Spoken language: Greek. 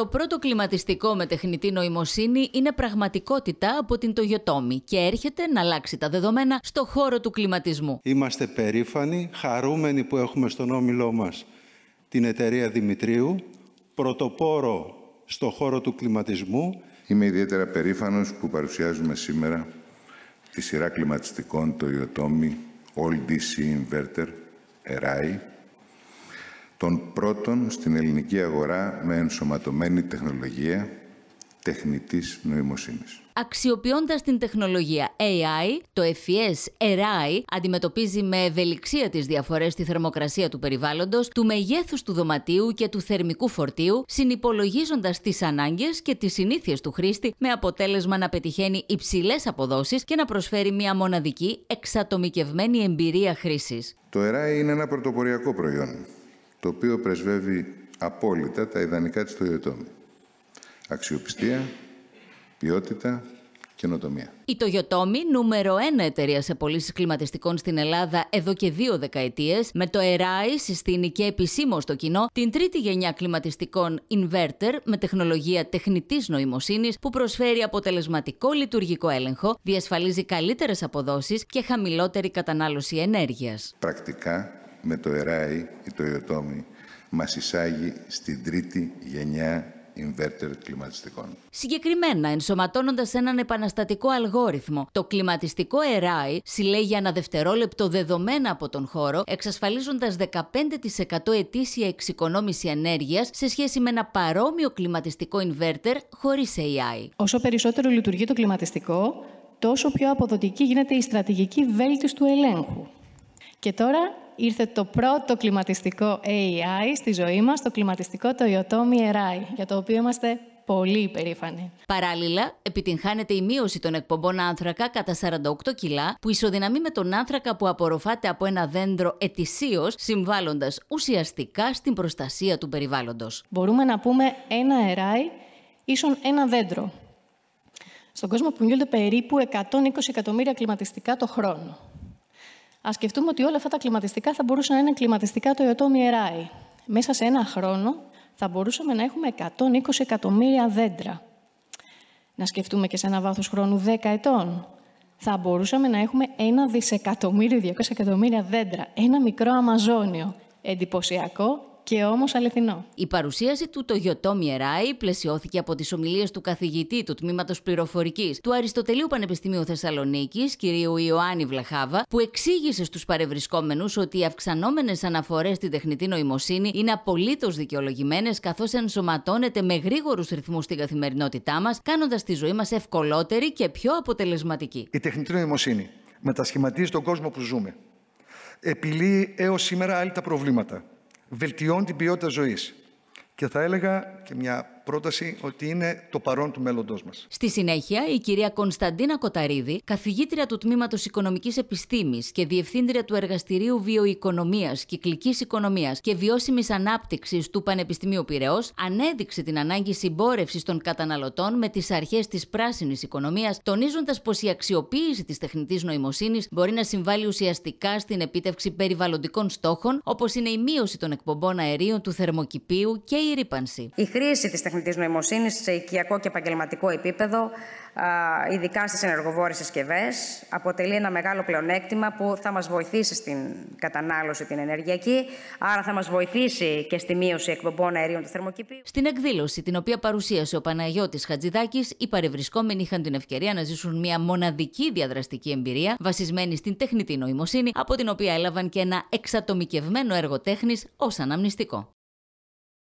Το πρώτο κλιματιστικό με τεχνητή νοημοσύνη είναι πραγματικότητα από την Τογιοτόμη και έρχεται να αλλάξει τα δεδομένα στο χώρο του κλιματισμού. Είμαστε περήφανοι, χαρούμενοι που έχουμε στον όμιλό μας την εταιρεία Δημητρίου, πρωτοπόρο στο χώρο του κλιματισμού. Είμαι ιδιαίτερα περήφανος που παρουσιάζουμε σήμερα τη σειρά κλιματιστικών Toyotomi All DC Inverter, RI των πρώτων στην ελληνική αγορά με ενσωματωμένη τεχνολογία τεχνητής νοημοσύνης. Αξιοποιώντας την τεχνολογία AI, το FES RI αντιμετωπίζει με ευελιξία τις διαφορές στη θερμοκρασία του περιβάλλοντος, του μεγέθους του δωματίου και του θερμικού φορτίου, συνυπολογίζοντας τις ανάγκες και τις συνήθειες του χρήστη, με αποτέλεσμα να πετυχαίνει υψηλές αποδόσεις και να προσφέρει μια μοναδική εξατομικευμένη εμπειρία χρήσης. Το RI είναι ένα πρωτοποριακό προϊόν το οποίο πρεσβεύει απόλυτα τα ιδανικά της Toyotomi. Αξιοπιστία, ποιότητα, καινοτομία. Η Toyotomi, νούμερο ένα εταιρεία σε πωλήσεις κλιματιστικών στην Ελλάδα εδώ και δύο δεκαετίες, με το ΕΡΑΙ συστήνει και επισήμως στο κοινό την τρίτη γενιά κλιματιστικών inverter με τεχνολογία τεχνητής νοημοσύνης που προσφέρει αποτελεσματικό λειτουργικό έλεγχο, διασφαλίζει καλύτερες αποδόσεις και χαμηλότερη κατανάλωση ενέργειας. Πρακτικά, με το ΕΡΑΙ ή το ΙΟΤΟΜΗ μας εισάγει στην τρίτη γενιά inverter κλιματιστικών. Συγκεκριμένα, ενσωματώνοντας έναν επαναστατικό αλγόριθμο, το κλιματιστικό ΕΡΑΙ συλλέγει ανά δευτερόλεπτο δεδομένα από τον χώρο, εξασφαλίζοντας 15% ετήσια εξοικονόμηση ενέργειας σε σχέση με ένα παρόμοιο κλιματιστικό inverter χωρίς AI. Όσο περισσότερο λειτουργεί το κλιματιστικό, τόσο πιο αποδοτική γίνεται η στρατηγική βέλτιση του ελέγχου. Και τώρα ήρθε το πρώτο κλιματιστικό AI στη ζωή μας, το κλιματιστικό το Ιωτόμι ΕΡΑΙ, για το οποίο είμαστε πολύ υπερήφανοι. Παράλληλα, επιτυγχάνεται η μείωση των εκπομπών άνθρακα κατά 48 κιλά, που ισοδυναμεί με τον άνθρακα που απορροφάται από ένα δέντρο ετησίως, συμβάλλοντας ουσιαστικά στην προστασία του περιβάλλοντος. Μπορούμε να πούμε ένα ΕΡΑΙ ίσον ένα δέντρο. Στον κόσμο που μιλούνται περίπου 120 εκατομμύρια κλιματιστικά το χρόνο. Ας σκεφτούμε ότι όλα αυτά τα κλιματιστικά θα μπορούσαν να είναι κλιματιστικά το ιωτόμι Εράι. Μέσα σε ένα χρόνο θα μπορούσαμε να έχουμε 120 εκατομμύρια δέντρα. Να σκεφτούμε και σε ένα βάθος χρόνου 10 ετών. Θα μπορούσαμε να έχουμε ένα δισεκατομμύριο, 200 εκατομμύρια δέντρα. Ένα μικρό Αμαζόνιο. Εντυπωσιακό και όμως αληθινό. Η παρουσίαση του Τογιωτό Μιεράη πλαισιώθηκε από τις ομιλίες του καθηγητή του Τμήματος Πληροφορικής του Αριστοτελείου Πανεπιστημίου Θεσσαλονίκης, κυρίου Ιωάννη Βλαχάβα, που εξήγησε στους παρευρισκόμενους ότι οι αυξανόμενες αναφορές στην τεχνητή νοημοσύνη είναι απολύτως δικαιολογημένες καθώς ενσωματώνεται με γρήγορους ρυθμούς στην καθημερινότητά μας, κάνοντας τη ζωή μας ευκολότερη και πιο αποτελεσματική. Η τεχνητή νοημοσύνη μετασχηματίζει τον κόσμο που ζούμε. Επιλύει έως σήμερα άλλη τα προβλήματα βελτιώνει την ποιότητα ζωής. Και θα έλεγα και μια πρόταση ότι είναι το παρόν του μέλλοντός μας. Στη συνέχεια, η κυρία Κωνσταντίνα Κοταρίδη, καθηγήτρια του Τμήματος Οικονομικής Επιστήμης και διευθύντρια του Εργαστηρίου Βιοοικονομίας, Κυκλικής Οικονομίας και Βιώσιμης Ανάπτυξης του Πανεπιστημίου Πυραιός, ανέδειξε την ανάγκη συμπόρευσης των καταναλωτών με τις αρχές της πράσινης οικονομίας, τονίζοντας πως η αξιοποίηση της τεχνητής νοημοσύνης μπορεί να συμβάλλει ουσιαστικά στην επίτευξη περιβαλλοντικών στόχων, όπως είναι η μείωση των εκπομπών αερίων του θερμοκηπίου και η ρήπανση. Η χρήση της τεχνητής νοημοσύνης σε οικιακό και επαγγελματικό επίπεδο, ειδικά στις ενεργοβόρες συσκευές, αποτελεί ένα μεγάλο πλεονέκτημα που θα μας βοηθήσει στην κατανάλωση την ενεργειακή, άρα θα μας βοηθήσει και στη μείωση εκπομπών αερίων του θερμοκηπίου. Στην εκδήλωση, την οποία παρουσίασε ο Παναγιώτης Χατζηδάκης, οι παρευρισκόμενοι είχαν την ευκαιρία να ζήσουν μια μοναδική διαδραστική εμπειρία βασισμένη στην τεχνητή νοημοσύνη, από την οποία έλαβαν και ένα εξατομικευμένο έργο τέχνης ως αναμνηστικό.